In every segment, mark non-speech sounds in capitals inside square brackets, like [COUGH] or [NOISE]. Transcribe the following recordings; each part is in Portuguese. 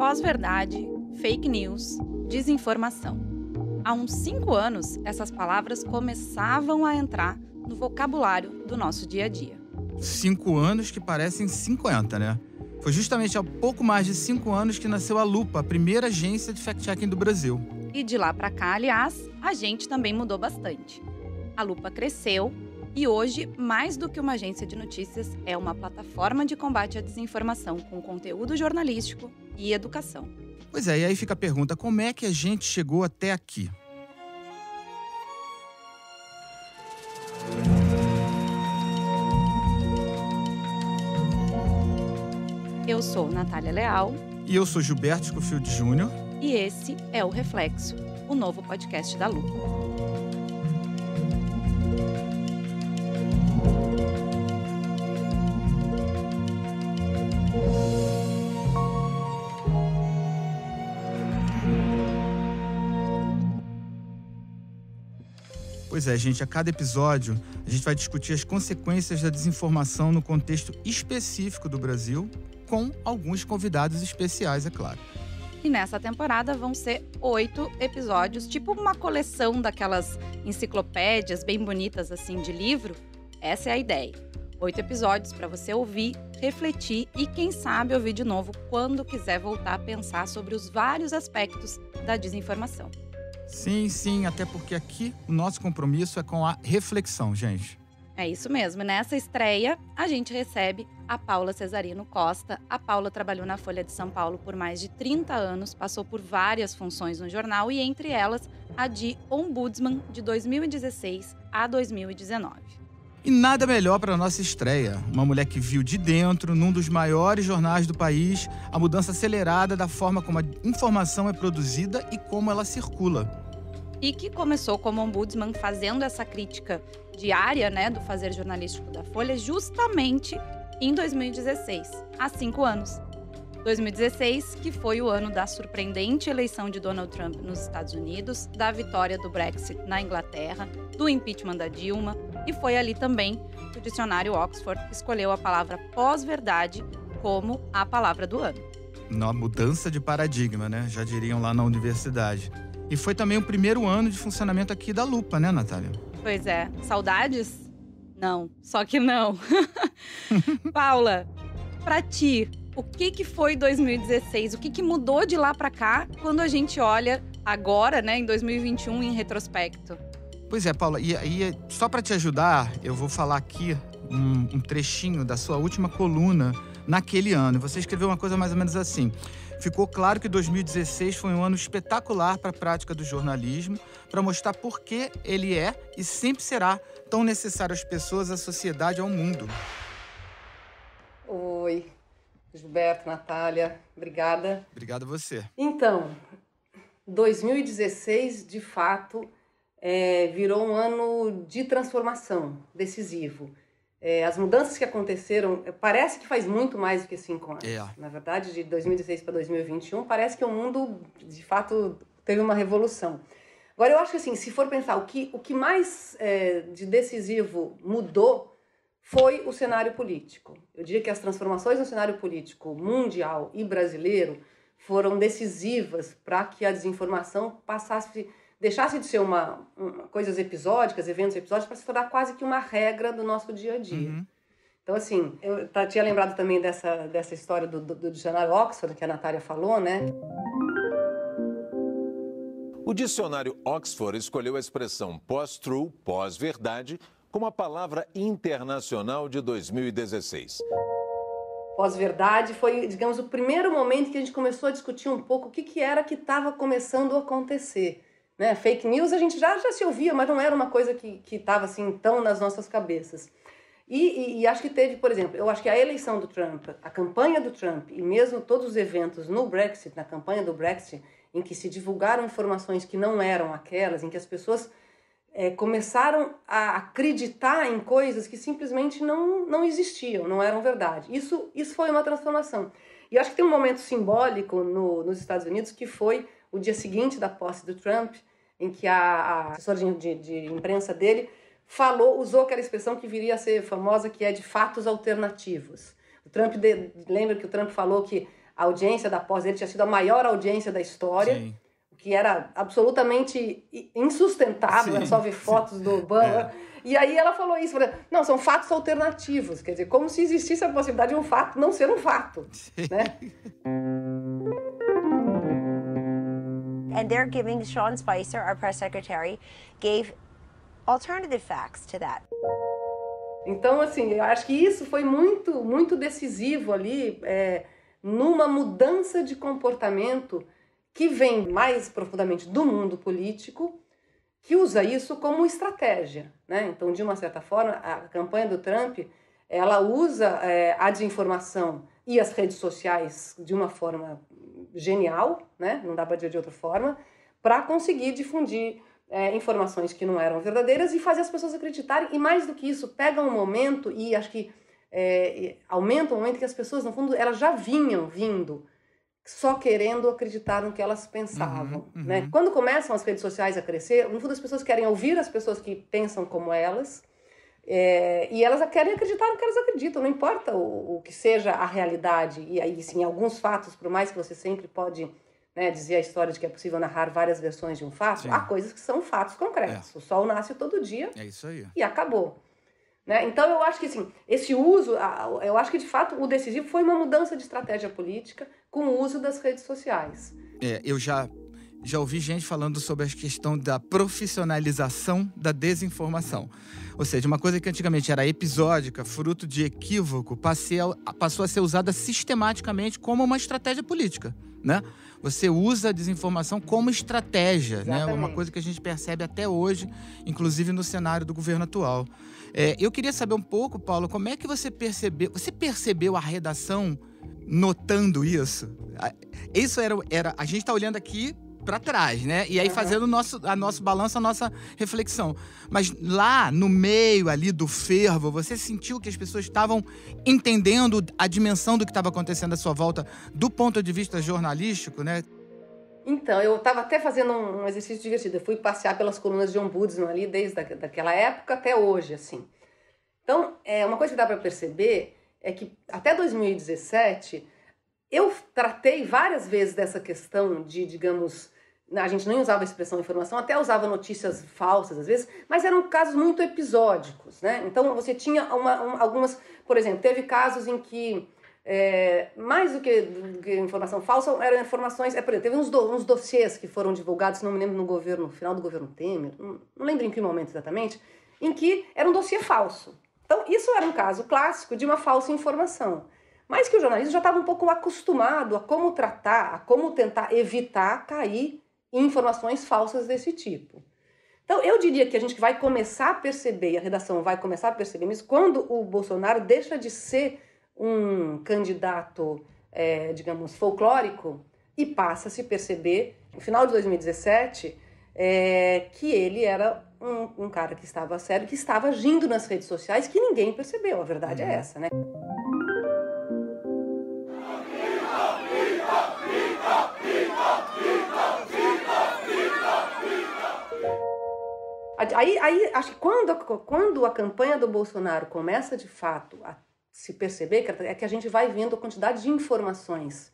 Pós-verdade, fake news, desinformação. Há uns cinco anos, essas palavras começavam a entrar no vocabulário do nosso dia a dia. Cinco anos que parecem 50, né? Foi justamente há pouco mais de cinco anos que nasceu a Lupa, a primeira agência de fact-checking do Brasil. E de lá para cá, aliás, a gente também mudou bastante. A Lupa cresceu e hoje, mais do que uma agência de notícias, é uma plataforma de combate à desinformação com conteúdo jornalístico, e educação. Pois é, e aí fica a pergunta: como é que a gente chegou até aqui? Eu sou Natália Leal. E eu sou Gilberto Cofield Júnior. E esse é o Reflexo, o novo podcast da Lu. Pois é, gente, a cada episódio a gente vai discutir as consequências da desinformação no contexto específico do Brasil, com alguns convidados especiais, é claro. E nessa temporada vão ser oito episódios, tipo uma coleção daquelas enciclopédias bem bonitas assim de livro. Essa é a ideia. Oito episódios para você ouvir, refletir e, quem sabe, ouvir de novo quando quiser voltar a pensar sobre os vários aspectos da desinformação. Sim, sim, até porque aqui o nosso compromisso é com a reflexão, gente. É isso mesmo. Nessa estreia, a gente recebe a Paula Cesarino Costa. A Paula trabalhou na Folha de São Paulo por mais de 30 anos, passou por várias funções no jornal e, entre elas, a de ombudsman de 2016 a 2019. E nada melhor para nossa estreia. Uma mulher que viu de dentro, num dos maiores jornais do país, a mudança acelerada da forma como a informação é produzida e como ela circula. E que começou como ombudsman fazendo essa crítica diária, né, do fazer jornalístico da Folha, justamente em 2016, há cinco anos. 2016, que foi o ano da surpreendente eleição de Donald Trump nos Estados Unidos, da vitória do Brexit na Inglaterra, do impeachment da Dilma, e foi ali também que o dicionário Oxford escolheu a palavra pós-verdade como a palavra do ano. Uma mudança de paradigma, né? Já diriam lá na universidade. E foi também o primeiro ano de funcionamento aqui da Lupa, né, Natália? Pois é. Saudades? Não, só que não. [LAUGHS] Paula, para ti, o que, que foi 2016? O que, que mudou de lá para cá quando a gente olha agora, né, em 2021, em retrospecto? Pois é, Paula, e, e só para te ajudar, eu vou falar aqui um, um trechinho da sua última coluna naquele ano. Você escreveu uma coisa mais ou menos assim. Ficou claro que 2016 foi um ano espetacular para a prática do jornalismo, para mostrar por que ele é e sempre será tão necessário às pessoas, à sociedade, ao mundo. Oi, Gilberto, Natália, obrigada. Obrigado a você. Então, 2016, de fato, é, virou um ano de transformação decisivo. É, as mudanças que aconteceram, é, parece que faz muito mais do que cinco anos. É. Na verdade, de 2016 para 2021, parece que o mundo, de fato, teve uma revolução. Agora, eu acho que, assim, se for pensar o que, o que mais é, de decisivo mudou foi o cenário político. Eu diria que as transformações no cenário político mundial e brasileiro foram decisivas para que a desinformação passasse, deixasse de ser uma, uma coisas episódicas, eventos episódicos, para se tornar quase que uma regra do nosso dia a dia. Uhum. Então, assim, eu tinha lembrado também dessa, dessa história do, do, do dicionário Oxford, que a Natália falou, né? O dicionário Oxford escolheu a expressão pós-true, pós-verdade, como a palavra internacional de 2016. Pós-verdade foi, digamos, o primeiro momento que a gente começou a discutir um pouco o que, que era que estava começando a acontecer. Né? Fake news a gente já, já se ouvia, mas não era uma coisa que estava assim tão nas nossas cabeças. E, e, e, acho que teve, por exemplo, eu acho que a eleição do Trump, a campanha do Trump e mesmo todos os eventos no Brexit, na campanha do Brexit, em que se divulgaram informações que não eram aquelas, em que as pessoas é, começaram a acreditar em coisas que simplesmente não, não existiam, não eram verdade. Isso, isso foi uma transformação. E acho que tem um momento simbólico no, nos Estados Unidos que foi o dia seguinte da posse do Trump, em que a, a assessora de, de, de imprensa dele falou, usou aquela expressão que viria a ser famosa, que é de fatos alternativos. O Trump de, lembra que o Trump falou que a audiência da posse dele tinha sido a maior audiência da história. Sim que era absolutamente insustentável, né? sim, só ver fotos sim. do Obama. É. E aí ela falou isso, falou, não, são fatos alternativos, quer dizer, como se existisse a possibilidade de um fato não ser um fato, sim. né? [LAUGHS] And they're giving Sean Spicer, our press secretary, gave alternative facts to that. Então, assim, eu acho que isso foi muito, muito decisivo ali é, numa mudança de comportamento que vem mais profundamente do mundo político, que usa isso como estratégia. Né? Então, de uma certa forma, a campanha do Trump ela usa é, a desinformação e as redes sociais de uma forma genial, né? não dá para dizer de outra forma, para conseguir difundir é, informações que não eram verdadeiras e fazer as pessoas acreditarem. E mais do que isso, pega um momento e acho que é, aumenta o um momento que as pessoas, no fundo, elas já vinham vindo só querendo acreditar no que elas pensavam, uhum, né? uhum. né? Quando começam as redes sociais a crescer, no fundo as pessoas querem ouvir as pessoas que pensam como elas é, e elas querem acreditar no que elas acreditam, não importa o, o que seja a realidade e aí sim alguns fatos, por mais que você sempre pode né, Dizer a história de que é possível narrar várias versões de um fato, Sim. há coisas que são fatos concretos. É. O sol nasce todo dia é isso aí. e acabou. Né? Então, eu acho que sim. esse uso, eu acho que de fato o decisivo foi uma mudança de estratégia política, com o uso das redes sociais. É, eu já já ouvi gente falando sobre a questão da profissionalização da desinformação. Ou seja, uma coisa que antigamente era episódica, fruto de equívoco, passou a ser usada sistematicamente como uma estratégia política. Né? Você usa a desinformação como estratégia, né? É uma coisa que a gente percebe até hoje, inclusive no cenário do governo atual. É, eu queria saber um pouco, Paulo, como é que você percebeu? Você percebeu a redação notando isso? Isso era. era a gente está olhando aqui para trás, né? E aí uhum. fazendo o nosso, a nosso balanço, a nossa reflexão. Mas lá no meio ali do fervo, você sentiu que as pessoas estavam entendendo a dimensão do que estava acontecendo à sua volta do ponto de vista jornalístico, né? Então, eu estava até fazendo um, um, exercício divertido. Eu fui passear pelas colunas de ombudsman ali desde da, daquela época até hoje, assim. Então, é uma coisa que dá para perceber é que até 2017 eu tratei várias vezes dessa questão de, digamos, a gente nem usava a expressão informação, até usava notícias falsas às vezes, mas eram casos muito episódicos, né? Então você tinha uma, uma, algumas, por exemplo, teve casos em que é, mais do que, do que, informação falsa, eram informações. É, por exemplo, teve uns, do, uns dossiês que foram divulgados, não me lembro, no governo, no final do governo Temer, não, não lembro em que momento exatamente, em que era um dossiê falso. Então, isso era um caso clássico de uma falsa informação, mas que o jornalismo já estava um pouco acostumado a como tratar, a como tentar evitar cair em informações falsas desse tipo. Então, eu diria que a gente vai começar a perceber, a redação vai começar a perceber isso, quando o Bolsonaro deixa de ser um candidato, é, digamos, folclórico e passa a se perceber, no final de 2017, é, que ele era um, um, cara que estava sério, que estava agindo nas redes sociais, que ninguém percebeu. A verdade é uhum. essa, né? Aí, aí acho que quando, quando a campanha do Bolsonaro começa de fato a se perceber, é que a gente vai vendo a quantidade de informações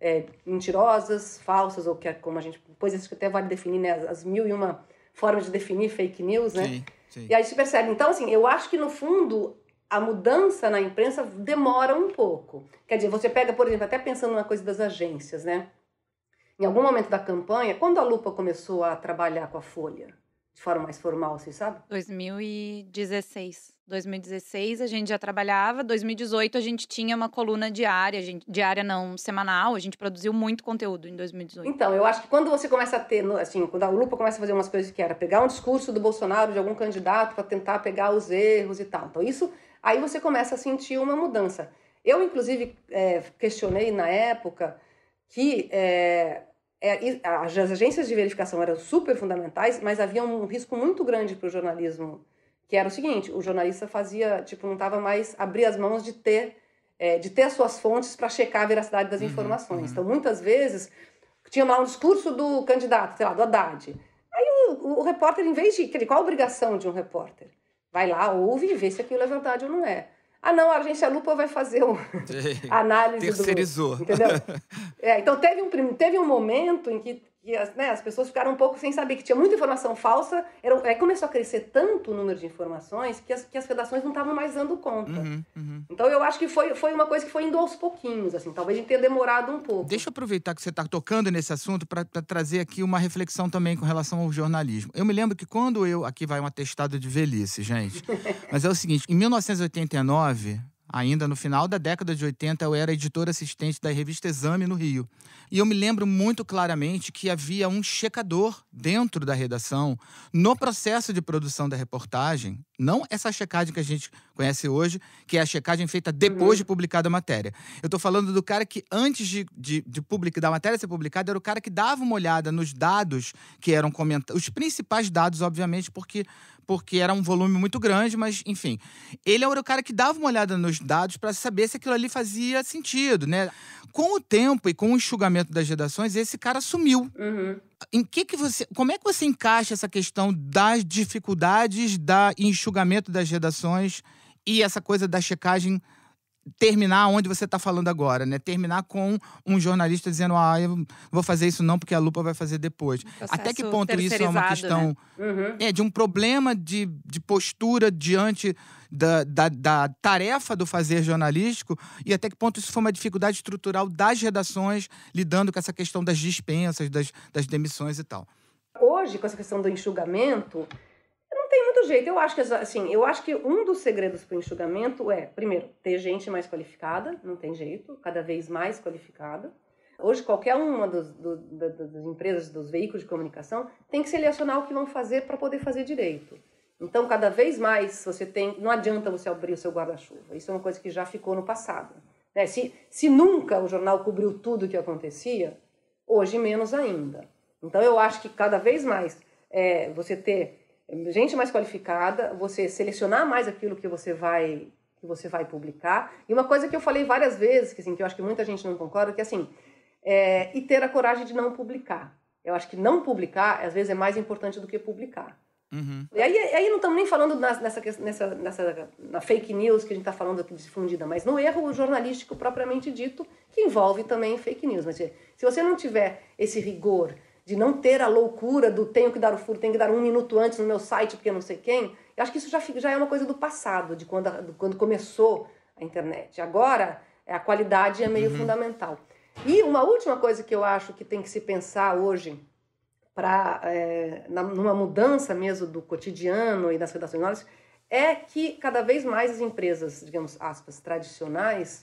é, mentirosas, falsas, ou que é como a gente. isso que até vale definir, né? As, as, mil e uma formas de definir fake news, né? Sim, sim. E aí se percebe. Então, assim, eu acho que no fundo a mudança na imprensa demora um pouco. Quer dizer, você pega, por exemplo, até pensando na coisa das agências, né? Em algum momento da campanha, quando a Lupa começou a trabalhar com a Folha, de forma mais formal, assim, sabe? 2016. 2016 a gente já trabalhava, 2018 a gente tinha uma coluna diária, gente, diária não semanal, a gente produziu muito conteúdo em 2018. Então, eu acho que quando você começa a ter, assim, quando a Lupa começa a fazer umas coisas que era pegar um discurso do Bolsonaro, de algum candidato, para tentar pegar os erros e tal. Então, isso, aí você começa a sentir uma mudança. Eu, inclusive, é, questionei na época que é, é, as agências de verificação eram super fundamentais, mas havia um risco muito grande para o jornalismo, que era o seguinte: o jornalista fazia, tipo, não estava mais abrir as mãos de ter, é, de ter as suas fontes para checar a veracidade das uhum, informações. Uhum. Então, muitas vezes, tinha lá um discurso do candidato, sei lá, do Haddad. Aí o, o repórter, em vez de. Qual a obrigação de um repórter? Vai lá, ouve e vê se aquilo é verdade ou não é. Ah, não, a agência Lupa vai fazer uma [LAUGHS] análise Terceirizou. do... Entendeu? [LAUGHS] É, então, teve um, teve um momento em que que as, né, as pessoas ficaram um pouco sem saber que tinha muita informação falsa. Era, aí é, começou a crescer tanto o número de informações que as, que as redações não estavam mais dando conta. Uhum, uhum. Então eu acho que foi, foi uma coisa que foi indo aos pouquinhos, assim, talvez tenha demorado um pouco. Deixa eu aproveitar que você está tocando nesse assunto para trazer aqui uma reflexão também com relação ao jornalismo. Eu me lembro que quando eu. Aqui vai um atestado de velhice, gente. [LAUGHS] Mas é o seguinte: em 1989, Ainda no final da década de 80, eu era editor assistente da revista Exame no Rio. E eu me lembro muito claramente que havia um checador dentro da redação, no processo de produção da reportagem, não essa checagem que a gente conhece hoje, que é a checagem feita depois de uhum. publicada a matéria. Eu estou falando do cara que, antes de, de, de publicar, da matéria ser publicada, era o cara que dava uma olhada nos dados que eram comentados, os principais dados, obviamente, porque porque era um volume muito grande, mas enfim. Ele era o cara que dava uma olhada nos dados para saber se aquilo ali fazia sentido, né? Com o tempo e com o enxugamento das redações, esse cara sumiu. Uhum. Em que que você, como é que você encaixa essa questão das dificuldades da enxugamento das redações e essa coisa da checagem terminar onde você está falando agora, né? Terminar com um jornalista dizendo, ah, eu vou fazer isso não porque a lupa vai fazer depois. Até que ponto isso é uma né? questão né? uhum. é, de um problema de, de postura diante da, da, da, tarefa do fazer jornalístico e até que ponto isso foi uma dificuldade estrutural das redações lidando com essa questão das dispensas, das, das demissões e tal. Hoje, com essa questão do enxugamento, jeito, eu acho que assim, eu acho que um dos segredos para o enxugamento é, primeiro, ter gente mais qualificada, não tem jeito, cada vez mais qualificada. Hoje, qualquer uma dos, do, das empresas, dos veículos de comunicação, tem que selecionar o que vão fazer para poder fazer direito. Então, cada vez mais você tem. Não adianta você abrir o seu guarda-chuva. Isso é uma coisa que já ficou no passado. Né? Se, se nunca o jornal cobriu tudo o que acontecia, hoje menos ainda. Então, eu acho que cada vez mais é, você ter gente mais qualificada, você selecionar mais aquilo que você vai que você vai publicar. E uma coisa que eu falei várias vezes, que, assim, que eu acho que muita gente não concorda, que assim, é, e ter a coragem de não publicar. Eu acho que não publicar, às vezes, é mais importante do que publicar. Uhum. E aí, aí não estamos nem falando nessa, nessa, nessa na fake news que a gente está falando aqui difundida, mas no erro jornalístico propriamente dito, que envolve também fake news. Mas se você não tiver esse rigor de não ter a loucura do tenho que dar o furo, tenho que dar um minuto antes no meu site porque não sei quem. Eu acho que isso já, já é uma coisa do passado, de quando, quando começou a internet. Agora, é, a qualidade é meio uhum. fundamental. E uma última coisa que eu acho que tem que se pensar hoje, para é, numa mudança mesmo do cotidiano e das redações, é que cada vez mais as empresas, digamos, aspas, tradicionais,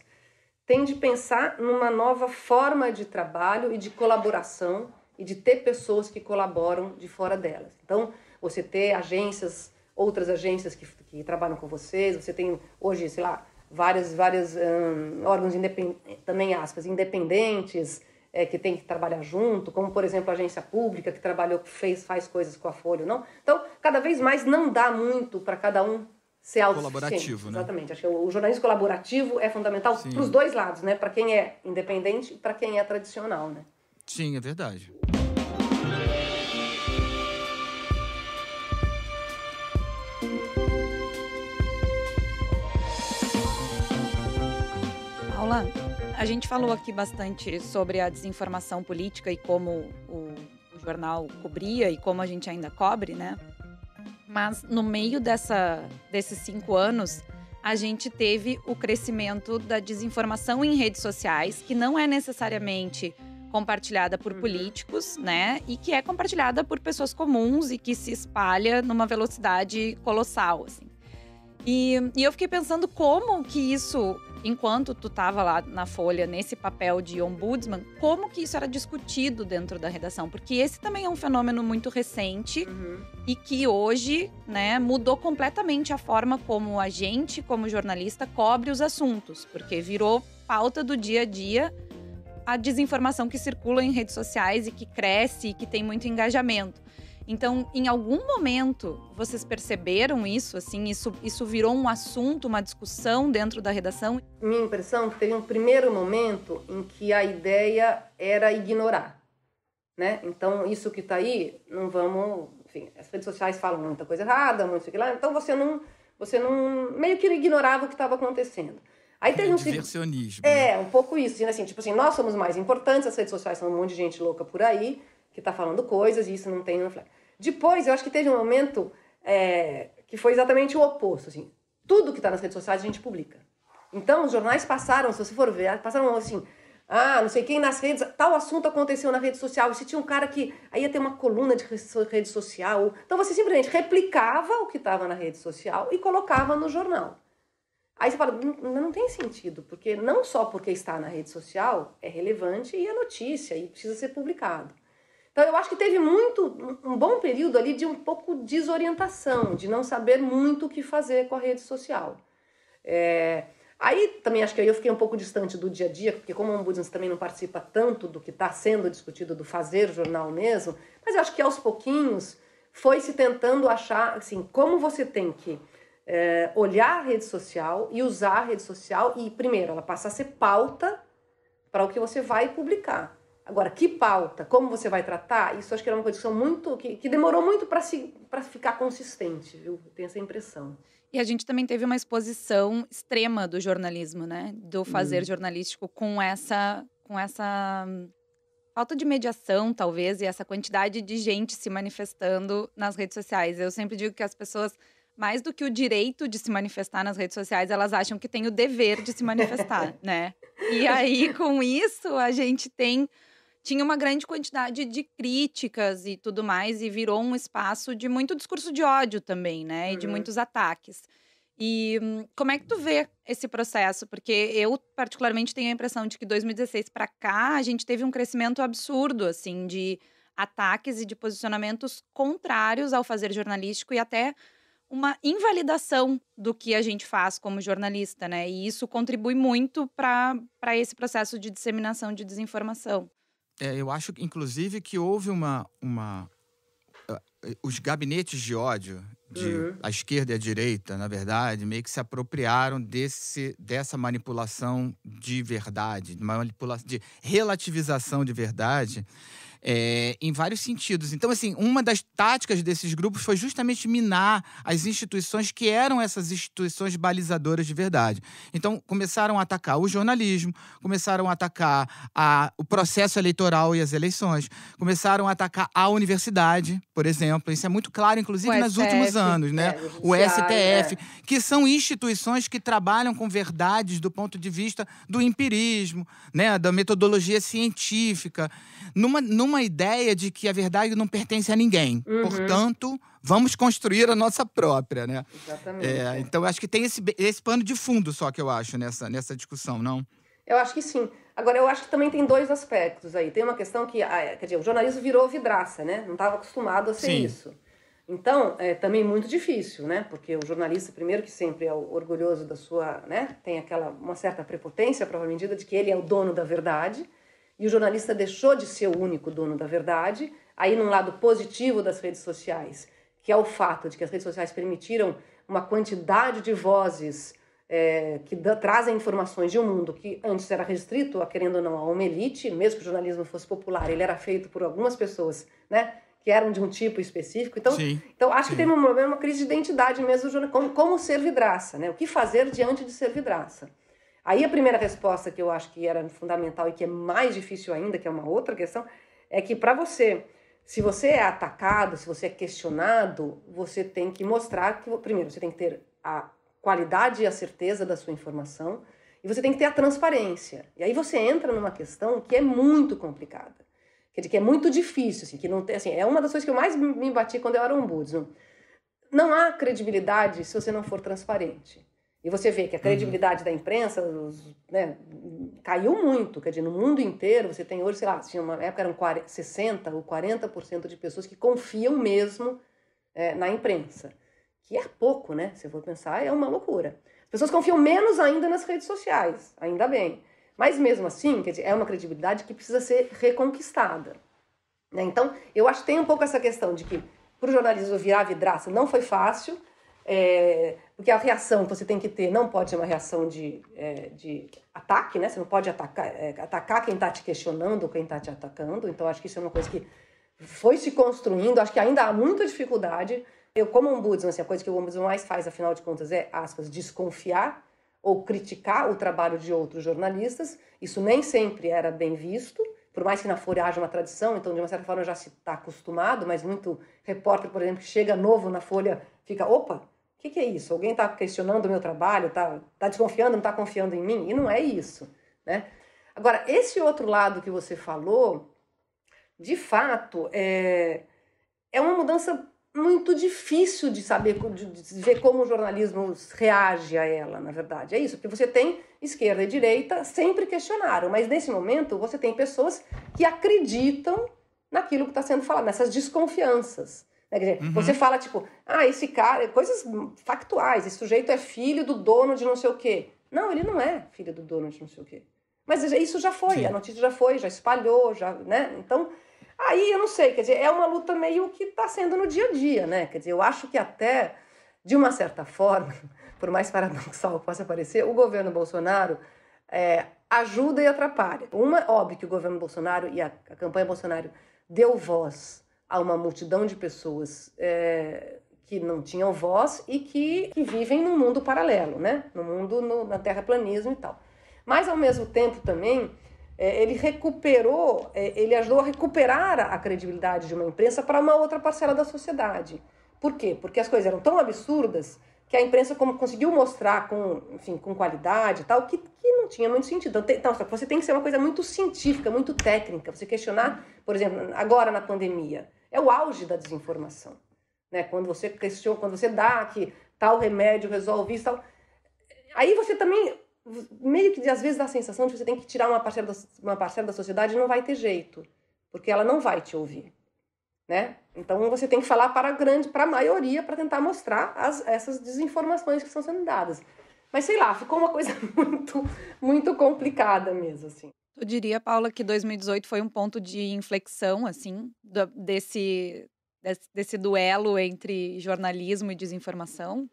têm de pensar numa nova forma de trabalho e de colaboração e de ter pessoas que colaboram de fora delas. Então, você ter agências, outras agências que, que trabalham com vocês, você tem hoje, sei lá, várias, várias um, órgãos independentes, também aspas, independentes, é, que tem que trabalhar junto, como por exemplo a agência pública que trabalhou, fez, faz coisas com a Folha, não. Então, cada vez mais não dá muito para cada um ser colaborativo, né? Exatamente. Acho que o, o jornalismo colaborativo é fundamental para os dois lados, né? Para quem é independente e para quem é tradicional, né? Sim, é verdade. Paula, a gente falou aqui bastante sobre a desinformação política e como o, o jornal cobria e como a gente ainda cobre, né? Mas no meio dessa, desses cinco anos, a gente teve o crescimento da desinformação em redes sociais, que não é necessariamente compartilhada por uhum. políticos, né? E que é compartilhada por pessoas comuns e que se espalha numa velocidade colossal, assim. E, e eu fiquei pensando como que isso, enquanto tu estava lá na Folha, nesse papel de ombudsman, como que isso era discutido dentro da redação? Porque esse também é um fenômeno muito recente uhum. e que hoje, né, mudou completamente a forma como a gente, como jornalista, cobre os assuntos, porque virou pauta do dia a dia a desinformação que circula em redes sociais e que cresce e que tem muito engajamento. Então, em algum momento, vocês perceberam isso? Assim, isso, isso virou um assunto, uma discussão dentro da redação? Minha impressão é que teve um primeiro momento em que a ideia era ignorar, né? Então, isso que está aí, não vamos... Enfim, as redes sociais falam muita coisa errada, muito isso aqui lá. Então, você não... Você não... Meio que ignorava o que estava acontecendo. Aí tem um diversionismo. Que... É, né? um pouco isso. Assim, né, assim, tipo assim, nós somos mais importantes, as redes sociais são um monte de gente louca por aí, que tá falando coisas e isso não tem. Depois, eu acho que teve um momento é, que foi exatamente o oposto. Assim, tudo que tá nas redes sociais a gente publica. Então, os jornais passaram, se você for ver, passaram assim. Ah, não sei quem nas redes, tal assunto aconteceu na rede social. E se tinha um cara que aí ia ter uma coluna de rede social. Então você simplesmente replicava o que estava na rede social e colocava no jornal. Aí você fala, não, não tem sentido, porque não só porque está na rede social é relevante e é notícia e precisa ser publicado. Então eu acho que teve muito um bom período ali de um pouco desorientação, de não saber muito o que fazer com a rede social. É, aí também acho que eu fiquei um pouco distante do dia a dia, porque como o ombudsman também não participa tanto do que está sendo discutido, do fazer jornal mesmo, mas eu acho que aos pouquinhos foi se tentando achar assim como você tem que é, olhar a rede social e usar a rede social e, primeiro, ela passa a ser pauta para o que você vai publicar. Agora, que pauta, como você vai tratar, isso acho que era uma condição muito. que, que demorou muito para ficar consistente, viu? tenho essa impressão. E a gente também teve uma exposição extrema do jornalismo, né? Do fazer hum. jornalístico com essa. com essa hum, falta de mediação, talvez, e essa quantidade de gente se manifestando nas redes sociais. Eu sempre digo que as pessoas mais do que o direito de se manifestar nas redes sociais, elas acham que tem o dever de se manifestar, [LAUGHS] né? E aí, com isso, a gente tem. Tinha uma grande quantidade de críticas e tudo mais, e virou um espaço de muito discurso de ódio também, né? E de uhum. muitos ataques. E hum, como é que tu vê esse processo? Porque eu, particularmente, tenho a impressão de que 2016 para cá, a gente teve um crescimento absurdo, assim, de ataques e de posicionamentos contrários ao fazer jornalístico e até uma invalidação do que a gente faz como jornalista, né? E isso contribui muito para esse processo de disseminação de desinformação. É, eu acho, inclusive, que houve uma. uma uh, os gabinetes de ódio, de uhum. a esquerda e a direita, na verdade, meio que se apropriaram desse, dessa manipulação de verdade, de manipulação, de relativização de verdade. Uhum é, em vários sentidos. Então, assim, uma das táticas desses grupos foi justamente minar as instituições que eram essas instituições balizadoras de verdade. Então, começaram a atacar o jornalismo, começaram a atacar a, o processo eleitoral e as eleições, começaram a atacar a universidade, por exemplo. Isso é muito claro, inclusive, nos últimos anos, né? É, o STF, é. que são instituições que trabalham com verdades do ponto de vista do empirismo, né? da metodologia científica. Numa, numa uma ideia de que a verdade não pertence a ninguém. Uhum. Portanto, vamos construir a nossa própria, né? Exatamente. É, então, acho que tem esse, esse pano de fundo só que eu acho nessa, nessa discussão, não? Eu acho que sim. Agora, eu acho que também tem dois aspectos aí. Tem uma questão que, ah, é, quer dizer, o jornalismo virou vidraça, né? Não estava acostumado a ser sim. isso. Então, é também muito difícil, né? Porque o jornalista, primeiro que sempre é orgulhoso da sua, né? Tem aquela uma certa prepotência provavelmente medida de que ele é o dono da verdade e o jornalista deixou de ser o único dono da verdade, aí num lado positivo das redes sociais, que é o fato de que as redes sociais permitiram uma quantidade de vozes é, que da, trazem informações de um mundo que antes era restrito, a, querendo ou não, a uma elite, mesmo que o jornalismo fosse popular, ele era feito por algumas pessoas, né? Que eram de um tipo específico. Então, sim, então acho sim. que tem um problema, uma crise de identidade mesmo, como, como ser vidraça, né? O que fazer diante de ser vidraça. Aí a primeira resposta que eu acho que era fundamental e que é mais difícil ainda, que é uma outra questão, é que para você, se você é atacado, se você é questionado, você tem que mostrar que primeiro você tem que ter a qualidade e a certeza da sua informação e você tem que ter a transparência. E aí você entra numa questão que é muito complicada. Quer dizer, que é muito difícil, assim, que não tem, assim, é uma das coisas que eu mais me bati quando eu era um budismo. Não há credibilidade se você não for transparente. E você vê que a uhum. credibilidade uhum. da imprensa né, caiu muito. Quer dizer, no mundo inteiro, você tem hoje, sei lá, tinha uma época eram 40, 60% ou 40% de pessoas que confiam mesmo é, na imprensa. Que é pouco, né? Se eu for pensar, é uma loucura. As pessoas confiam menos ainda nas redes sociais, ainda bem. Mas mesmo assim, quer dizer, é uma credibilidade que precisa ser reconquistada. Né? Então, eu acho que tem um pouco essa questão de que para o jornalismo virar vidraça não foi fácil. É, porque a reação que você tem que ter não pode ser uma reação de, é, de ataque, né? Você não pode atacar, é, atacar quem está te questionando, quem está te atacando. Então, acho que isso é uma coisa que foi se construindo. Acho que ainda há muita dificuldade. Eu, como ombudsman, assim, a coisa que o ombudsman mais faz, afinal de contas, é, aspas, desconfiar ou criticar o trabalho de outros jornalistas. Isso nem sempre era bem visto por mais que na Folha haja uma tradição, então de uma certa forma já se está acostumado, mas muito repórter, por exemplo, que chega novo na Folha, fica, opa, que, que é isso? Alguém está questionando o meu trabalho? Está tá desconfiando? Não está confiando em mim? E não é isso, né? Agora, esse outro lado que você falou, de fato, é, é uma mudança muito difícil de saber, de ver como o jornalismo reage a ela, na verdade. É isso, porque você tem esquerda e direita sempre questionaram, mas nesse momento você tem pessoas que acreditam naquilo que está sendo falado, nessas desconfianças. Né? Dizer, uhum. Você fala, tipo, ah, esse cara, coisas factuais, esse sujeito é filho do dono de não sei o quê. Não, ele não é filho do dono de não sei o quê. Mas isso já foi, Sim. a notícia já foi, já espalhou, já, né? Então, aí eu não sei, quer dizer, é uma luta meio que está sendo no dia a dia, né? Quer dizer, eu acho que até, de uma certa [LAUGHS] forma, por mais paradoxal que possa parecer, o governo Bolsonaro é, ajuda e atrapalha. Uma, óbvio que o governo Bolsonaro e a, a campanha Bolsonaro deu voz a uma multidão de pessoas é, que não tinham voz e que, que vivem num mundo paralelo, né? No mundo no, na terraplanismo e tal. Mas ao mesmo tempo também é, ele recuperou, é, ele ajudou a recuperar a, credibilidade de uma imprensa para uma outra parcela da sociedade. Por quê? Porque as coisas eram tão absurdas que a imprensa como conseguiu mostrar com, enfim, com qualidade e tal, que, que não tinha muito sentido. Então, tem, então, você tem que ser uma coisa muito científica, muito técnica. Você questionar, por exemplo, agora na pandemia, é o auge da desinformação. Né? Quando você questiona, quando você dá que tal remédio resolve isso, tal... aí você também meio que às vezes dá a sensação de que você tem que tirar uma parcela da, uma parcela da sociedade e não vai ter jeito, porque ela não vai te ouvir. Né? Então você tem que falar para a grande, para a maioria, para tentar mostrar as, essas desinformações que estão sendo dadas. Mas sei lá, ficou uma coisa [LAUGHS] muito, muito complicada mesmo, assim. Eu diria, Paula, que 2018 foi um ponto de inflexão, assim, do, desse, desse, desse duelo entre jornalismo e desinformação.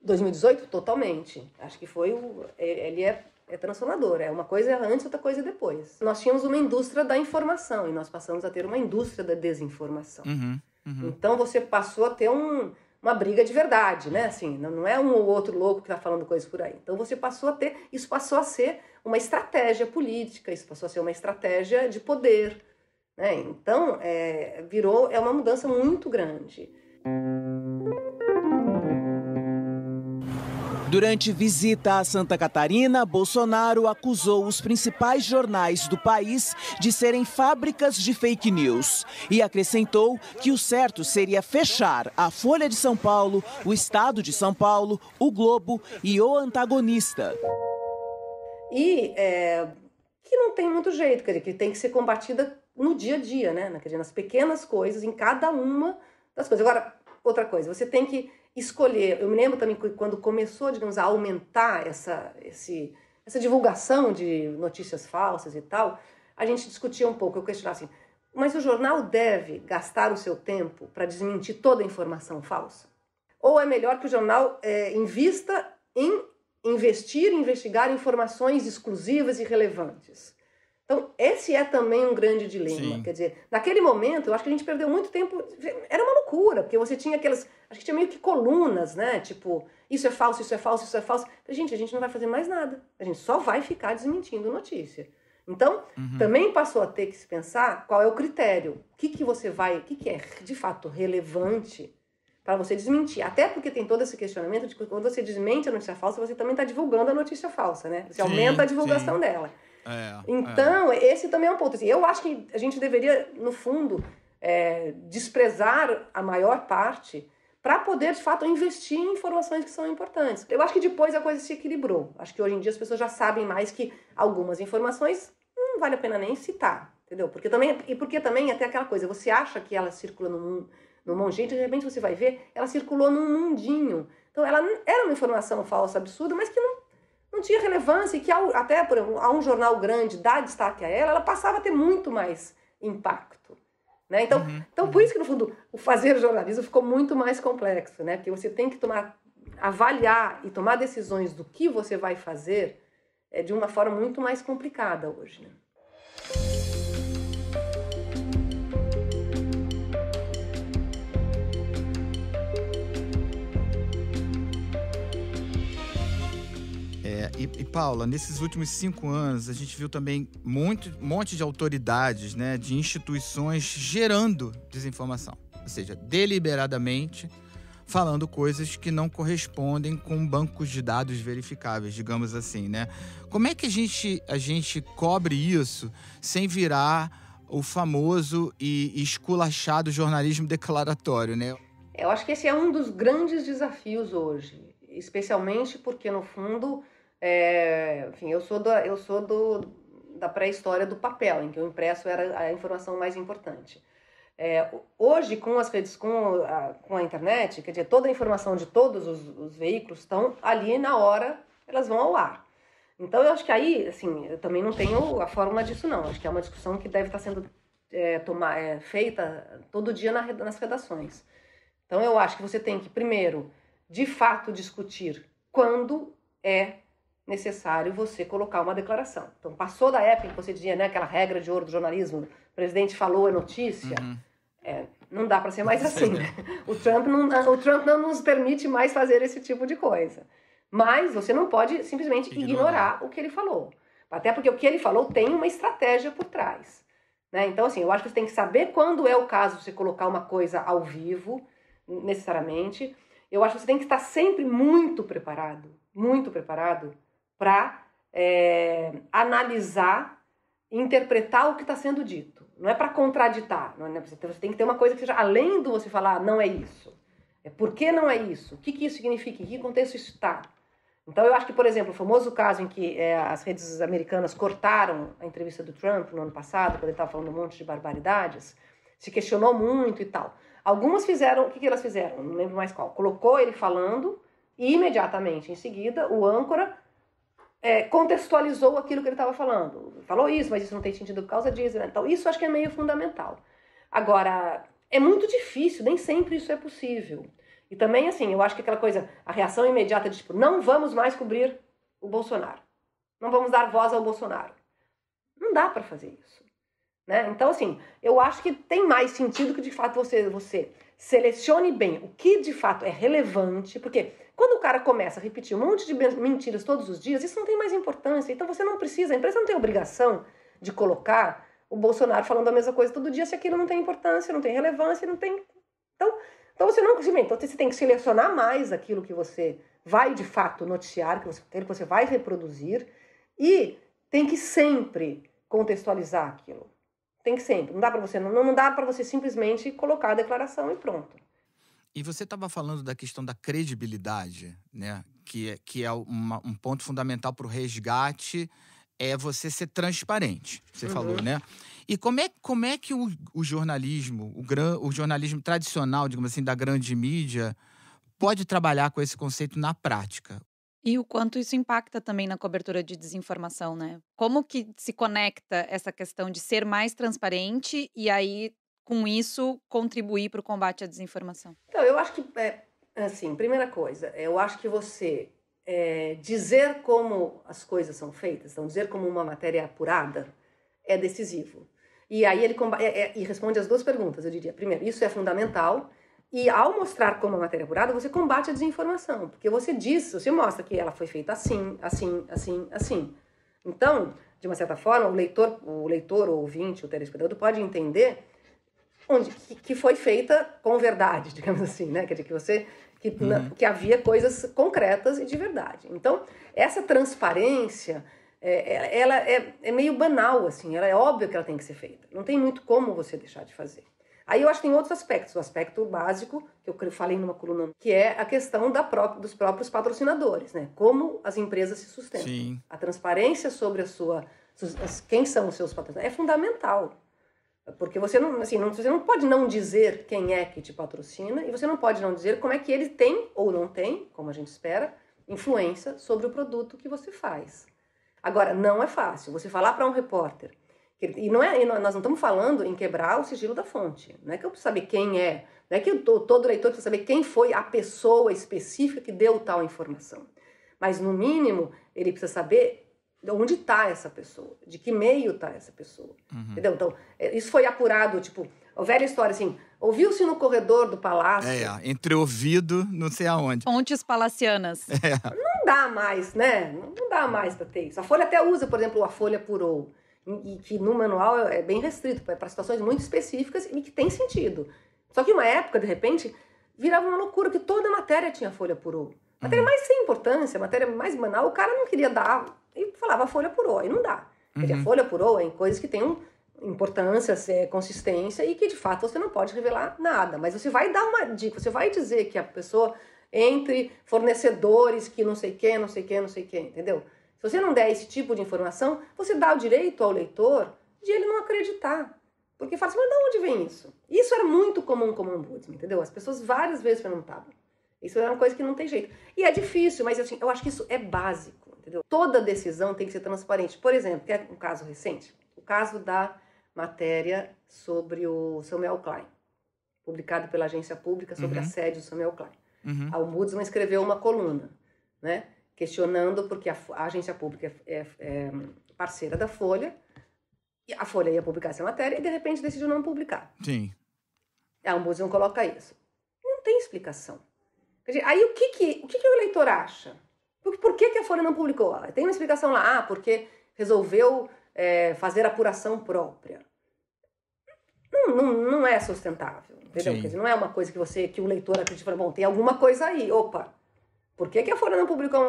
2018, totalmente. Acho que foi o. É, ele é é transformador. É uma coisa antes, outra coisa depois. Nós tínhamos uma indústria da informação e nós passamos a ter uma indústria da desinformação. Uhum, uhum. Então você passou a ter um, uma briga de verdade, né? Assim, não é um ou outro louco que está falando coisas por aí. Então você passou a ter, isso passou a ser uma estratégia política, isso passou a ser uma estratégia de poder, né? Então é, virou é uma mudança muito grande. Durante visita a Santa Catarina, Bolsonaro acusou os principais jornais do país de serem fábricas de fake news e acrescentou que o certo seria fechar a Folha de São Paulo, o Estado de São Paulo, o Globo e o antagonista. E é, que não tem muito jeito, quer dizer, que tem que ser combatida no dia a dia, né? né quer dizer, nas pequenas coisas, em cada uma das coisas. Agora, outra coisa, você tem que escolher. Eu me lembro também que quando começou, digamos, a aumentar essa, esse, essa divulgação de notícias falsas e tal, a gente discutia um pouco. Eu questionava assim: mas o jornal deve gastar o seu tempo para desmentir toda a informação falsa? Ou é melhor que o jornal é, invista em investir, investigar informações exclusivas e relevantes? Então, esse é também um grande dilema. Sim. Quer dizer, naquele momento, eu acho que a gente perdeu muito tempo. Era uma loucura, porque você tinha aquelas. Acho que tinha meio que colunas, né? Tipo, isso é falso, isso é falso, isso é falso. Gente, a gente não vai fazer mais nada. A gente só vai ficar desmentindo notícia. Então, uhum. também passou a ter que se pensar qual é o critério. O que, que você vai. O que, que é de fato relevante para você desmentir. Até porque tem todo esse questionamento de que quando você desmente a notícia falsa, você também está divulgando a notícia falsa, né? Você sim, aumenta a divulgação sim. dela. É, então, é. esse também é um ponto. Assim, eu acho que a gente deveria, no fundo, é, desprezar a maior parte para poder, de fato, investir em informações que são importantes. Eu acho que depois a coisa se equilibrou. Acho que hoje em dia as pessoas já sabem mais que algumas informações não vale a pena nem citar, entendeu? Porque também, e porque também é até aquela coisa, você acha que ela circula no num monte de gente, de repente você vai ver, ela circulou num mundinho. Então, ela era uma informação falsa, absurda, mas que não não tinha relevância e que até por a um jornal grande dar destaque a ela, ela passava a ter muito mais impacto. Né? Então, uhum. então, por uhum. isso que, no fundo, o fazer jornalismo ficou muito mais complexo, né? porque você tem que tomar, avaliar e tomar decisões do que você vai fazer é, de uma forma muito mais complicada hoje. Né? E, e, Paula, nesses últimos cinco anos, a gente viu também muito, um monte de autoridades, né, de instituições gerando desinformação. Ou seja, deliberadamente falando coisas que não correspondem com bancos de dados verificáveis, digamos assim, né? Como é que a gente, a gente cobre isso sem virar o famoso e esculachado jornalismo declaratório, né? Eu acho que esse é um dos grandes desafios hoje, especialmente porque, no fundo, é, enfim, eu sou, da, eu sou do, da pré-história do papel, em que o impresso era a informação mais importante. É, hoje, com as redes, com a, com a internet, quer dizer, toda a informação de todos os, os veículos estão ali na hora, elas vão ao ar. Então, eu acho que aí, assim, eu também não tenho a fórmula disso, não. Acho que é uma discussão que deve estar sendo é, tomar, é, feita todo dia na, nas redações. Então, eu acho que você tem que, primeiro, de fato discutir quando é necessário você colocar uma declaração. Então, passou da época que você dizia, né, aquela regra de ouro do jornalismo, o presidente falou, é notícia. Uhum. É, não dá para ser mais assim. Né? O Trump, não, o Trump não nos permite mais fazer esse tipo de coisa. Mas você não pode simplesmente ignorar. ignorar o que ele falou. Até porque o que ele falou tem uma estratégia por trás. Né? Então, assim, eu acho que você tem que saber quando é o caso de você colocar uma coisa ao vivo, necessariamente. Eu acho que você tem que estar sempre muito preparado, muito preparado para é, analisar, interpretar o que está sendo dito. Não é para contraditar. Não é, né? você tem que ter uma coisa que seja além do você falar, ah, não é isso. É por que não é isso? O que, que isso significa? Em que contexto isso está? Então, eu acho que, por exemplo, o famoso caso em que é, as redes americanas cortaram a entrevista do Trump no ano passado, quando ele estava falando um monte de barbaridades, se questionou muito e tal. Algumas fizeram, o que, que elas fizeram? Não lembro mais qual. Colocou ele falando e, imediatamente em seguida, o âncora é, contextualizou aquilo que ele estava falando. Falou isso, mas isso não tem sentido por causa disso. Né? Então, isso acho que é meio fundamental. Agora, é muito difícil, nem sempre isso é possível. E também, assim, eu acho que aquela coisa, a reação imediata de tipo, não vamos mais cobrir o Bolsonaro. Não vamos dar voz ao Bolsonaro. Não dá para fazer isso. Né? Então, assim, eu acho que tem mais sentido que de fato você, você selecione bem o que de fato é relevante, porque quando o cara começa a repetir um monte de mentiras todos os dias, isso não tem mais importância. Então você não precisa, a empresa não tem obrigação de colocar o Bolsonaro falando a mesma coisa todo dia se aquilo não tem importância, não tem relevância, não tem. Então, então você não. Então você tem que selecionar mais aquilo que você vai de fato noticiar, que você, que você vai reproduzir, e tem que sempre contextualizar aquilo. Tem que sempre. Não dá para você, não, não dá para você simplesmente colocar a declaração e pronto. E você estava falando da questão da credibilidade, né? Que, é, que é uma, um ponto fundamental para o resgate, é você ser transparente. Você uhum. falou, né? E como é, como é que o, o jornalismo, o, gran, o jornalismo tradicional, digamos assim, da grande mídia, pode trabalhar com esse conceito na prática? E o quanto isso impacta também na cobertura de desinformação, né? Como que se conecta essa questão de ser mais transparente e aí com isso, contribuir para o combate à desinformação? Então, eu acho que, é, assim, primeira coisa, eu acho que você é, dizer como as coisas são feitas, então dizer como uma matéria é apurada, é decisivo. E aí ele é, é, e responde as duas perguntas, eu diria. Primeiro, isso é fundamental. E ao mostrar como a matéria é apurada, você combate a desinformação, porque você diz, você mostra que ela foi feita assim, assim, assim, assim. Então, de uma certa forma, o leitor, o leitor, o ouvinte, o telespectador pode entender onde que, que, foi feita com verdade, [LAUGHS] digamos assim, né? Quer dizer, que você que, uhum. na, que havia coisas concretas e de verdade. Então, essa transparência, é, ela é, é meio banal, assim, ela é óbvia que ela tem que ser feita. Não tem muito como você deixar de fazer. Aí eu acho que tem outros aspectos. O aspecto básico, que eu falei numa coluna, que é a questão própria, dos próprios patrocinadores, né? Como as empresas se sustentam. Sim. A transparência sobre a sua. Quem são os seus patrocinadores é fundamental. Porque você não, assim, não, você não pode não dizer quem é que te patrocina e você não pode não dizer como é que ele tem ou não tem, como a gente espera, influência sobre o produto que você faz. Agora, não é fácil você falar para um repórter. E não é, e nós não estamos falando em quebrar o sigilo da fonte. Não é que eu preciso saber quem é, não é que eu, todo leitor precisa saber quem foi a pessoa específica que deu tal informação. Mas, no mínimo, ele precisa saber de onde está essa pessoa, de que meio está essa pessoa, uhum. entendeu? Então, é, isso foi apurado, tipo, a velha história assim, ouviu-se no corredor do palácio. É, é, entre ouvido, não sei aonde. Fontes palacianas. [LAUGHS] É. Não dá mais, né? Não dá mais para ter isso. A Folha até usa, por exemplo, a Folha apurou, e que no manual é, é bem restrito, é para situações muito específicas e que tem sentido. Só que uma época, de repente, virava uma loucura, que toda matéria tinha Folha apurou. Matéria uhum. mais sem importância, matéria mais banal, o cara não queria dar e falava folha por oa, e não dá. Uhum. folha por oa é em coisas que têm importância, é, consistência e que de fato você não pode revelar nada, mas você vai dar uma dica, você vai dizer que a pessoa entre fornecedores que não sei quem, não sei quem, não sei quem, entendeu? Se você não der esse tipo de informação, você dá o direito ao leitor de ele não acreditar. Porque fala assim, mas de onde vem isso? Isso era muito comum como ombudsman, entendeu? As pessoas várias vezes perguntavam. Isso era uma coisa que não tem jeito. E é difícil, mas assim, eu acho que isso é básico entendeu? Toda decisão tem que ser transparente. Por exemplo, quer um caso recente? O caso da matéria sobre o Samuel Klein, publicado pela agência pública sobre uhum. sede do Samuel Klein. Uhum. A Ombudsman escreveu uma coluna, né? Questionando, porque a, a agência pública é, é, é parceira da Folha, e a Folha ia publicar essa matéria e de repente decidiu não publicar. Sim. A Ombudsman coloca isso. Não tem explicação. Aí o que, que, o que, que o acha? Por que, que a Folha não publicou? Ah, tem uma explicação lá, ah, porque resolveu é, fazer apuração própria. Não, não, não é sustentável, entendeu? Quer dizer, não é uma coisa que você, que o leitor acredita, bom, tem alguma coisa aí, opa, por que, que a Folha não publicou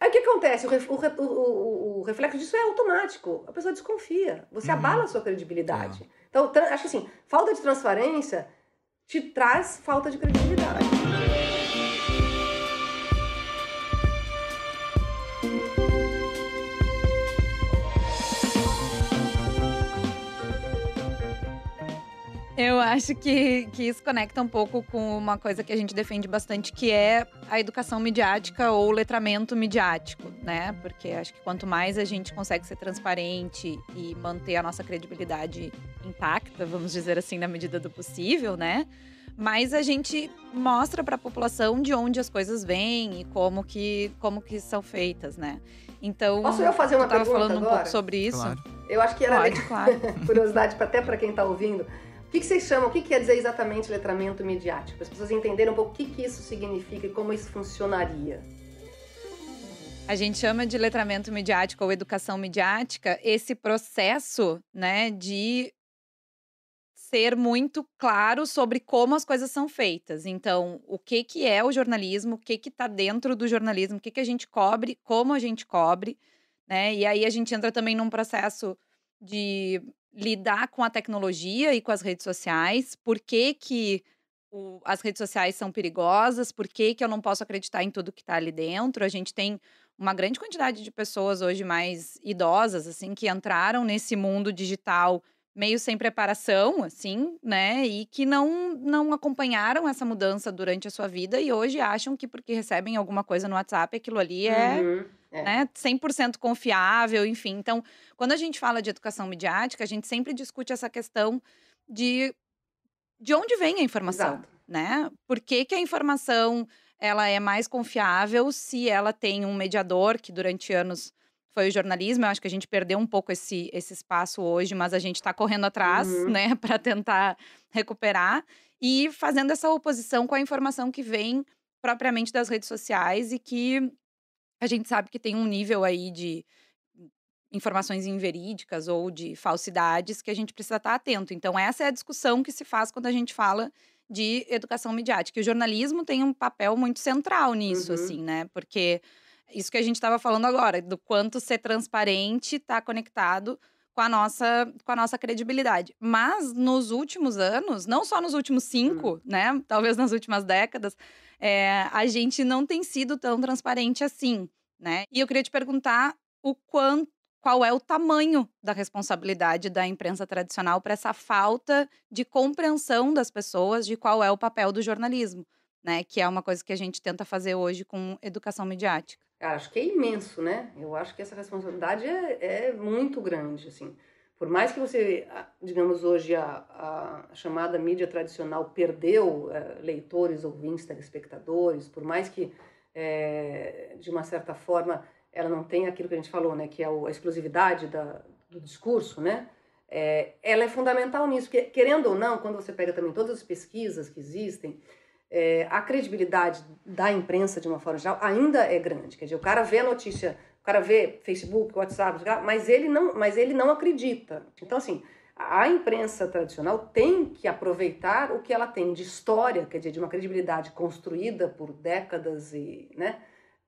Aí o que acontece? O, o, o, o, reflexo disso é automático. A pessoa desconfia. Você uhum. abala a sua credibilidade. Tá. Então, acho que assim, falta de transparência te traz falta de credibilidade. Eu acho que, que isso conecta um pouco com uma coisa que a gente defende bastante, que é a educação midiática ou o letramento midiático, né? Porque acho que quanto mais a gente consegue ser transparente e manter a nossa credibilidade intacta, vamos dizer assim, na medida do possível, né? Mas a gente mostra para a população de onde as coisas vêm e como que, como que são feitas, né? Então, Posso eu fazer uma tava pergunta falando agora? um pouco sobre isso. Claro. Eu acho que era claro, [LAUGHS] Claro. curiosidade até para quem está ouvindo. O que, que vocês chamam? O que, quer dizer exatamente letramento midiático? Para as pessoas entenderem um pouco o que, que isso significa e como isso funcionaria. A gente chama de letramento midiático ou educação midiática esse processo, né, de ser muito claro sobre como as coisas são feitas. Então, o que que é o jornalismo, o que que tá dentro do jornalismo, o que que a gente cobre, como a gente cobre, né? E aí a gente entra também num processo de lidar com a tecnologia e com as redes sociais, por que, que o, as redes sociais são perigosas, por que, que eu não posso acreditar em tudo que está ali dentro. A gente tem uma grande quantidade de pessoas hoje mais idosas, assim, que entraram nesse mundo digital meio sem preparação, assim, né? E que não, não acompanharam essa mudança durante a sua vida e hoje acham que porque recebem alguma coisa no WhatsApp, aquilo ali é, uhum, é. Né, 100% confiável, enfim. Então, quando a gente fala de educação midiática, a gente sempre discute essa questão de de onde vem a informação, Exato. né? Por que, que a informação ela é mais confiável se ela tem um mediador que durante anos foi o jornalismo. Eu acho que a gente perdeu um pouco esse, esse espaço hoje, mas a gente está correndo atrás, uhum. né, [LAUGHS] para tentar recuperar e fazendo essa oposição com a informação que vem propriamente das redes sociais e que a gente sabe que tem um nível aí de informações inverídicas ou de falsidades que a gente precisa estar tá atento. Então, essa é a discussão que se faz quando a gente fala de educação midiática. E o jornalismo tem um papel muito central nisso, uhum. assim, né? Porque isso que a gente estava falando agora, do quanto ser transparente está conectado com a nossa com a nossa credibilidade. Mas nos últimos anos, não só nos últimos cinco, hum. né? Talvez nas últimas décadas, é, a gente não tem sido tão transparente assim, né? E eu queria te perguntar o quanto qual é o tamanho da responsabilidade da imprensa tradicional para essa falta de compreensão das pessoas de qual é o papel do jornalismo, né? Que é uma coisa que a gente tenta fazer hoje com educação midiática acho que é imenso, né? Eu acho que essa responsabilidade é, é muito grande, assim. Por mais que você, ah, digamos, hoje a, a chamada mídia tradicional perdeu é, leitores, ouvintes, telespectadores, por mais que, é, de uma certa forma, ela não tem aquilo que a gente falou, né? Que é a exclusividade da, do discurso, né? É, ela é fundamental nisso, porque, querendo ou não, quando você pega também todas as pesquisas que existem, é, a credibilidade da imprensa, de uma forma geral, ainda é grande. Quer dizer, o cara vê a notícia, o cara vê Facebook, WhatsApp, mas ele não, mas ele não acredita. Então, assim, a imprensa tradicional tem que aproveitar o que ela tem de história, quer dizer, de uma credibilidade construída por décadas e, né,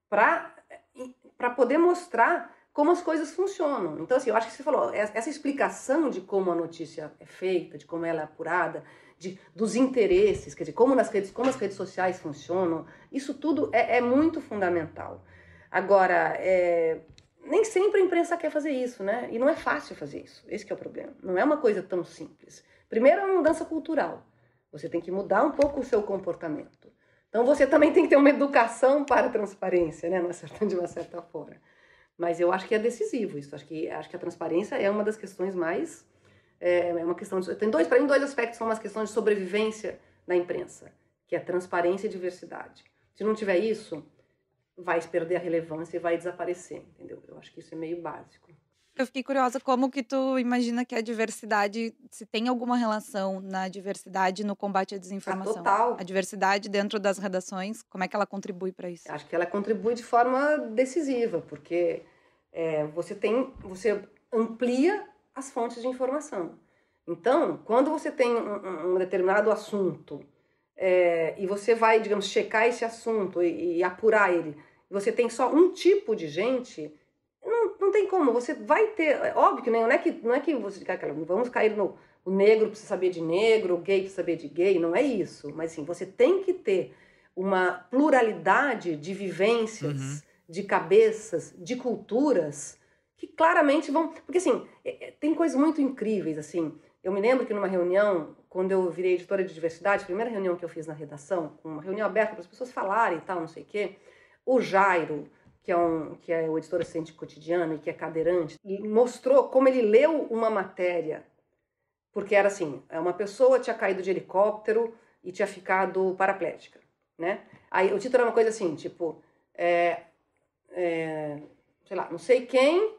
para poder mostrar como as coisas funcionam. Então, assim, eu acho que você falou, é, essa explicação de como a notícia é feita, de como ela é apurada, de, dos interesses, quer dizer, como, nas redes, como as redes sociais funcionam, isso tudo é, é muito fundamental. Agora, é, nem sempre a imprensa quer fazer isso, né? E não é fácil fazer isso, esse é o problema. Não é uma coisa tão simples. Primeiro, é uma mudança cultural. Você tem que mudar um pouco o seu comportamento. Então, você também tem que ter uma educação para a transparência, né? De uma certa forma. Mas eu acho que é decisivo isso. Acho que, acho que a transparência é uma das questões mais. É, é uma questão de, Tem dois, para mim, dois aspectos são umas questões de sobrevivência da imprensa, que é transparência e diversidade. Se não tiver isso, vai perder a relevância e vai desaparecer, entendeu? Eu acho que isso é meio básico. Eu fiquei curiosa como que tu imagina que a diversidade, se tem alguma relação na diversidade no combate à ah, desinformação? total. A diversidade dentro das redações, como é que ela contribui para isso? Acho que ela contribui de forma decisiva, porque é, você tem, você amplia as fontes de informação. Então, quando você tem um, um determinado assunto é, e você vai, digamos, checar esse assunto e, e apurar ele, você tem só um tipo de gente, não não tem como. Você vai ter. É óbvio que não é que, não é que você diga aquela. Vamos cair no. O negro precisa saber de negro, o gay precisa saber de gay. Não é isso. Mas sim, você tem que ter uma pluralidade de vivências, uhum. de cabeças, de culturas que claramente vão. Porque assim, é, é, tem coisas muito incríveis. assim. Eu me lembro que numa reunião, quando eu virei editora de diversidade, primeira reunião que eu fiz na redação, uma reunião aberta para as pessoas falarem e tal, não sei o quê, o Jairo que é, um, que é o editor assistente cotidiano e que é cadeirante, mostrou como ele leu uma matéria. Porque era assim: é uma pessoa tinha caído de helicóptero e tinha ficado paraplégica. Né? Aí o título era uma coisa assim, tipo. É, é, sei lá, não sei quem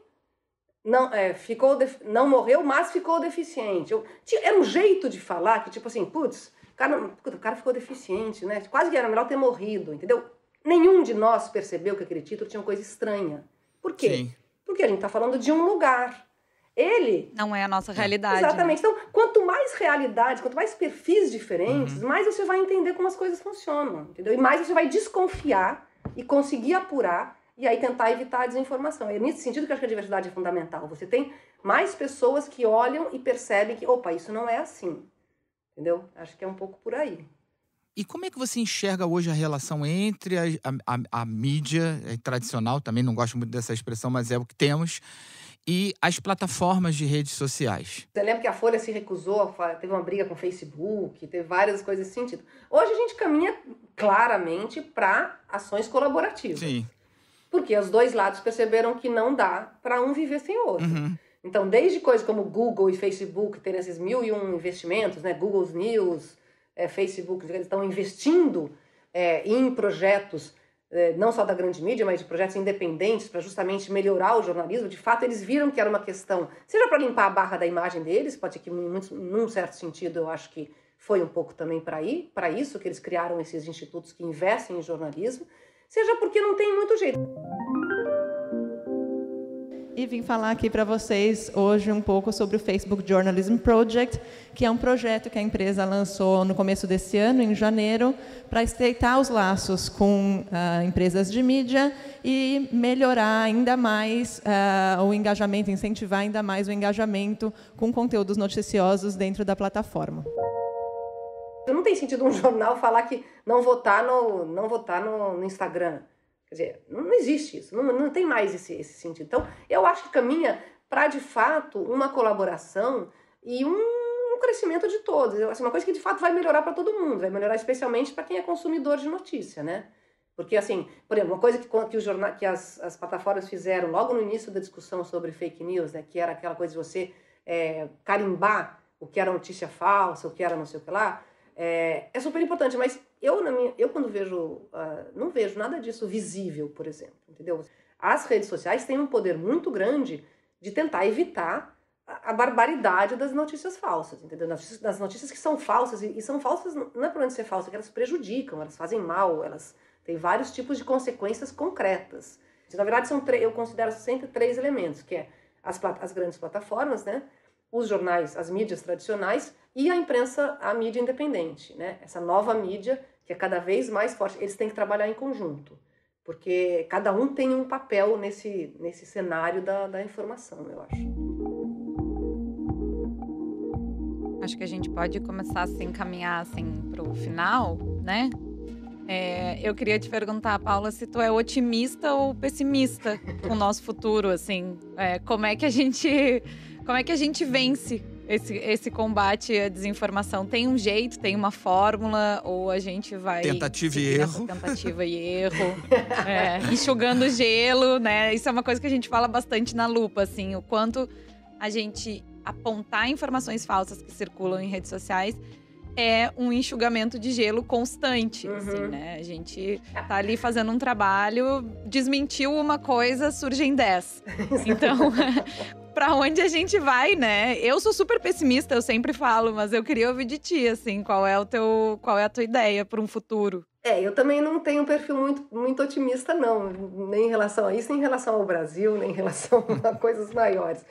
não é, ficou não morreu, mas ficou deficiente. Eu, era um jeito de falar que tipo assim, putz, cara, o cara ficou deficiente, né? Quase que era melhor ter morrido, entendeu? Nenhum de nós percebeu que aquele título tinha uma coisa estranha. Por quê? Sim. Porque a gente está falando de um lugar. Ele. Não é a nossa é. realidade. Né? Exatamente. Então, quanto mais realidades, quanto mais perfis diferentes, uhum. mais você vai entender como as coisas funcionam, entendeu? E mais você vai desconfiar e conseguir apurar e aí tentar evitar a desinformação. É nesse sentido que eu acho que a diversidade é fundamental. Você tem mais pessoas que olham e percebem que, opa, isso não é assim. Entendeu? Acho que é um pouco por aí. E como é que você enxerga hoje a relação entre a, a, a, a mídia é tradicional, também não gosto muito dessa expressão, mas é o que temos, e as plataformas de redes sociais? Você lembra que a Folha se recusou, teve uma briga com o Facebook, teve várias coisas nesse sentido. Hoje a gente caminha claramente para ações colaborativas. Sim. Porque os dois lados perceberam que não dá para um viver sem o outro. Uhum. Então, desde coisas como Google e Facebook terem esses mil e um investimentos, né? Google News, é, Facebook, eles estão investindo é, em projetos, é, não só da grande mídia, mas de projetos independentes para justamente melhorar o jornalismo. De fato, eles viram que era uma questão, seja para limpar a barra da imagem deles, pode ser que, num, num certo sentido, eu acho que foi um pouco também para isso que eles criaram esses institutos que investem em jornalismo, seja porque não tem muito jeito e vim falar aqui para vocês hoje um pouco sobre o Facebook Journalism Project, que é um projeto que a empresa lançou no começo desse ano, em janeiro, para estreitar os laços com uh, empresas de mídia e melhorar ainda mais uh, o engajamento, incentivar ainda mais o engajamento com conteúdos noticiosos dentro da plataforma. Não tem sentido um jornal falar que não votar no, não votar no, no Instagram Quer dizer, não existe isso, não, não tem mais esse, esse sentido. Então, eu acho que caminha para, de fato, uma colaboração e um crescimento de todos. Assim, uma coisa que de fato vai melhorar para todo mundo, vai melhorar especialmente para quem é consumidor de notícia, né? Porque, assim, por exemplo, uma coisa que, que, os jornal, que as, as plataformas fizeram logo no início da discussão sobre fake news, né, que era aquela coisa de você é, carimbar o que era notícia falsa, o que era não sei o que lá, é, é super importante, mas eu, na minha, eu quando vejo, uh, não vejo nada disso visível, por exemplo, entendeu? As redes sociais têm um poder muito grande de tentar evitar a, a barbaridade das notícias falsas, entendeu? Das, das notícias que são falsas, e, e são falsas, não é problema de ser falsa, é que elas prejudicam, elas fazem mal, elas têm vários tipos de consequências concretas. Na verdade, são eu considero sempre três elementos, que é as, as grandes plataformas, né? os jornais, as mídias tradicionais e a imprensa, a mídia independente, né? Essa nova mídia que é cada vez mais forte, eles têm que trabalhar em conjunto, porque cada um tem um papel nesse, nesse cenário da, da informação, eu acho. Acho que a gente pode começar a se encaminhar assim, para o final, né? É, eu queria te perguntar, Paula, se tu é otimista ou pessimista com o nosso futuro, assim, é, como é que a gente como é que a gente vence esse, esse combate à desinformação? Tem um jeito, tem uma fórmula, ou a gente vai. Tentativa e erro. Tentativa e erro. [LAUGHS] é, enxugando gelo, né? Isso é uma coisa que a gente fala bastante na lupa, assim, o quanto a gente apontar informações falsas que circulam em redes sociais é um enxugamento de gelo constante, uhum. assim, né? A gente tá ali fazendo um trabalho, desmentiu uma coisa, surgem dez. [LAUGHS] Então, [LAUGHS] para onde a gente vai, né? Eu sou super pessimista, eu sempre falo, mas eu queria ouvir de ti, assim, qual é o teu, qual é a tua ideia para um futuro? É, eu também não tenho um perfil muito, muito otimista, não, nem em relação a isso, nem em relação ao Brasil, nem em relação [LAUGHS] a coisas maiores.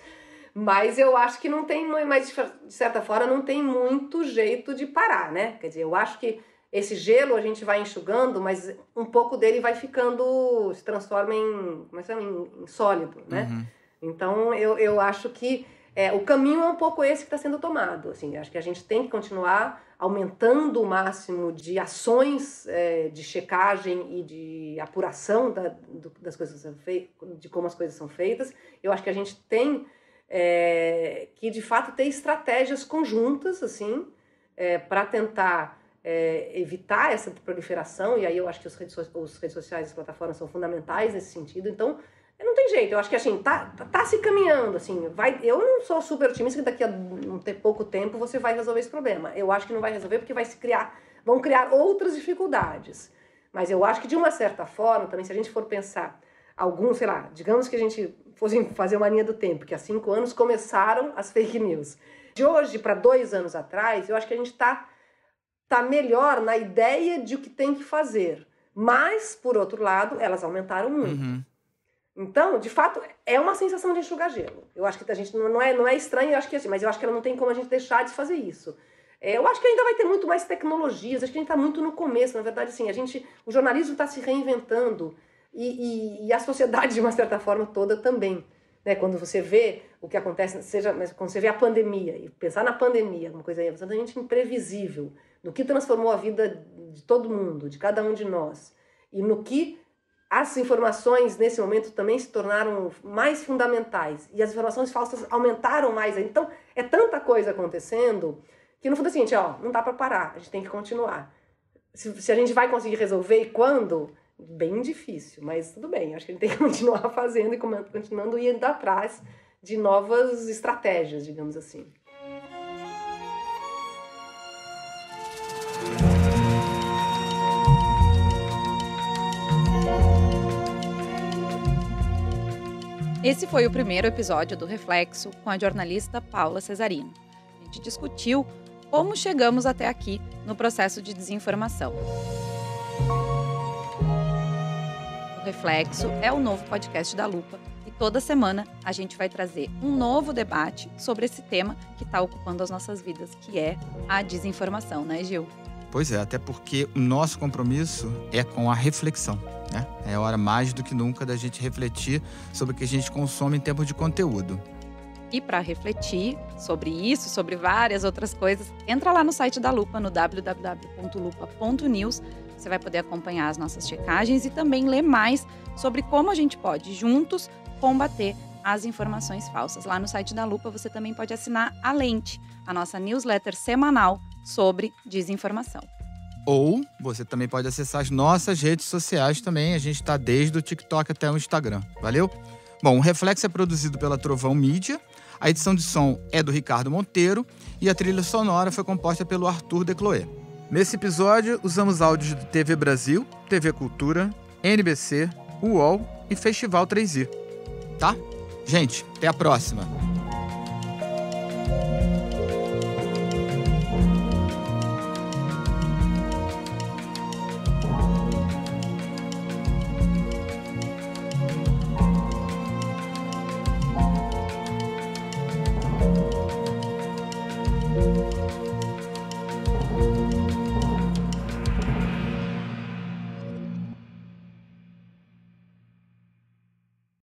Mas eu acho que não tem, é mas de certa forma não tem muito jeito de parar, né? Quer dizer, eu acho que esse gelo a gente vai enxugando, mas um pouco dele vai ficando, se transforma em, como é que chama? em, em sólido, né? Uhum. Então, eu, eu acho que é, o caminho é um pouco esse que está sendo tomado. Assim, acho que a gente tem que continuar aumentando o máximo de ações é, de checagem e de apuração da, do, das coisas de como as coisas são feitas. Eu acho que a gente tem é, que, de fato, ter estratégias conjuntas assim é, para tentar é, evitar essa proliferação. E aí eu acho que os redes, so os redes sociais e as plataformas são fundamentais nesse sentido. Então, é, não tem jeito, eu acho que assim, tá, tá se caminhando, assim, vai, eu não sou super otimista que daqui a um ter pouco tempo você vai resolver esse problema. Eu acho que não vai resolver porque vai se criar, vão criar outras dificuldades. Mas eu acho que de uma certa forma, também se a gente for pensar algum, sei lá, digamos que a gente fosse [LAUGHS] fazer uma linha do tempo, que há cinco anos começaram as fake news. De hoje para dois anos atrás, eu acho que a gente tá, tá melhor na ideia de o que tem que fazer. Mas, por outro lado, elas aumentaram muito. Uhum. Então, de fato, é uma sensação de enxugar gelo. Eu acho que a gente não é, não é estranho, eu acho que assim, mas eu acho que ela não tem como a gente deixar de fazer isso. É, eu acho que ainda vai ter muito mais tecnologias, acho que a gente está muito no começo, na verdade, assim, a gente, o jornalismo está se reinventando e, e, e, a sociedade, [LAUGHS] de uma certa forma, toda também. Né? Quando você vê o que acontece, seja, mas quando você vê a pandemia, e pensar na pandemia, uma coisa absolutamente é imprevisível, no que transformou a vida de todo mundo, de cada um de nós, e no que as informações nesse momento também se tornaram mais fundamentais e as informações falsas aumentaram mais. Então, é tanta coisa acontecendo que no fundo é o seguinte, ó, não dá para parar, a gente tem que continuar. Se, se, a gente vai conseguir resolver e quando, bem difícil, mas tudo bem, acho que a gente tem que [LAUGHS] continuar fazendo e continuando indo atrás de novas estratégias, digamos assim. Esse foi o primeiro episódio do Reflexo com a jornalista Paula Cesarino. A gente discutiu como chegamos até aqui no processo de desinformação. O Reflexo é o novo podcast da Lupa e toda semana a gente vai trazer um novo debate sobre esse tema que está ocupando as nossas vidas, que é a desinformação, né, Gil? Pois é, até porque o nosso compromisso é com a reflexão. Né? É hora mais do que nunca da gente refletir sobre o que a gente consome em termos de conteúdo. E para refletir sobre isso, sobre várias outras coisas, entra lá no site da Lupa, no www.lupa.news. Você vai poder acompanhar as nossas checagens e também ler mais sobre como a gente pode, juntos, combater as informações falsas. Lá no site da Lupa você também pode assinar a Lente, a nossa newsletter semanal sobre desinformação. Ou você também pode acessar as nossas redes sociais também. A gente está desde o TikTok até o Instagram. Valeu? Bom, o Reflexo é produzido pela Trovão Mídia. A edição de som é do Ricardo Monteiro e a trilha sonora foi composta pelo Arthur Decloé. Nesse episódio, usamos áudios de TV Brasil, TV Cultura, NBC, UOL e Festival 3i. Tá? Gente, até a próxima!